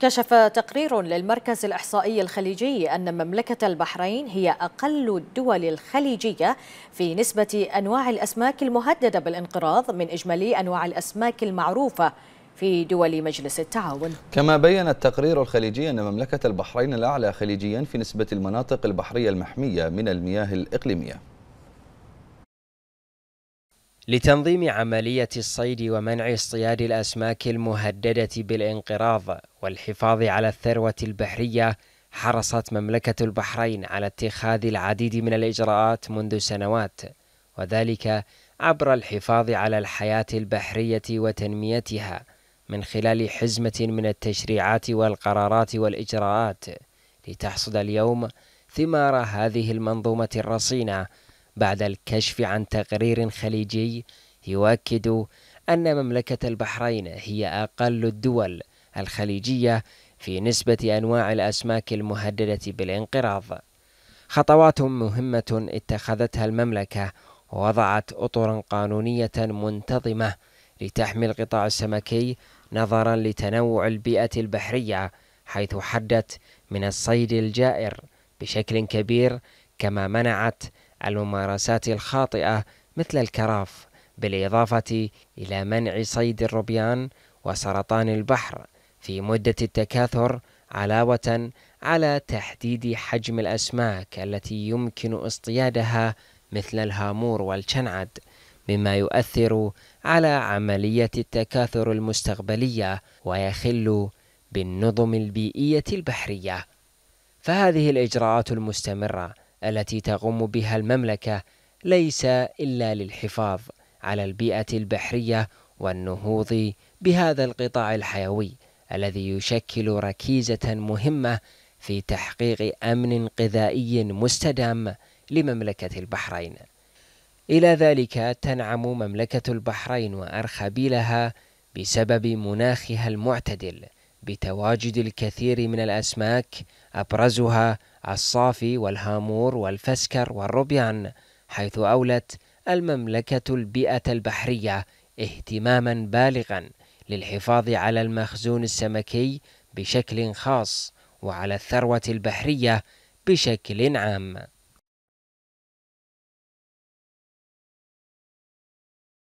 كشف تقرير للمركز الإحصائي الخليجي أن مملكة البحرين هي أقل الدول الخليجية في نسبة أنواع الأسماك المهددة بالانقراض من إجمالي أنواع الأسماك المعروفة في دول مجلس التعاون كما بين التقرير الخليجي أن مملكة البحرين الأعلى خليجيا في نسبة المناطق البحرية المحمية من المياه الإقليمية لتنظيم عملية الصيد ومنع اصطياد الأسماك المهددة بالانقراض والحفاظ على الثروة البحرية حرصت مملكة البحرين على اتخاذ العديد من الإجراءات منذ سنوات وذلك عبر الحفاظ على الحياة البحرية وتنميتها من خلال حزمة من التشريعات والقرارات والإجراءات لتحصد اليوم ثمار هذه المنظومة الرصينة بعد الكشف عن تقرير خليجي يؤكد أن مملكة البحرين هي أقل الدول الخليجية في نسبة أنواع الأسماك المهددة بالانقراض. خطوات مهمة اتخذتها المملكة ووضعت أطرا قانونية منتظمة لتحمي القطاع السمكي نظرا لتنوع البيئة البحرية حيث حدت من الصيد الجائر بشكل كبير كما منعت الممارسات الخاطئة مثل الكراف بالإضافة إلى منع صيد الروبيان وسرطان البحر في مدة التكاثر علاوة على تحديد حجم الأسماك التي يمكن اصطيادها مثل الهامور والشنعد مما يؤثر على عملية التكاثر المستقبلية ويخل بالنظم البيئية البحرية فهذه الإجراءات المستمرة التي تقوم بها المملكة ليس إلا للحفاظ على البيئة البحرية والنهوض بهذا القطاع الحيوي الذي يشكل ركيزة مهمة في تحقيق أمن غذائي مستدام لمملكة البحرين. إلى ذلك تنعم مملكة البحرين وأرخبيلها بسبب مناخها المعتدل بتواجد الكثير من الأسماك أبرزها الصافي والهامور والفسكر والربيان حيث أولت المملكة البيئة البحرية اهتماما بالغا للحفاظ على المخزون السمكي بشكل خاص وعلى الثروة البحرية بشكل عام